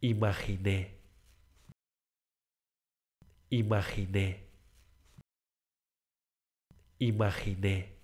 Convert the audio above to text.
imaginé, imaginé, imaginé.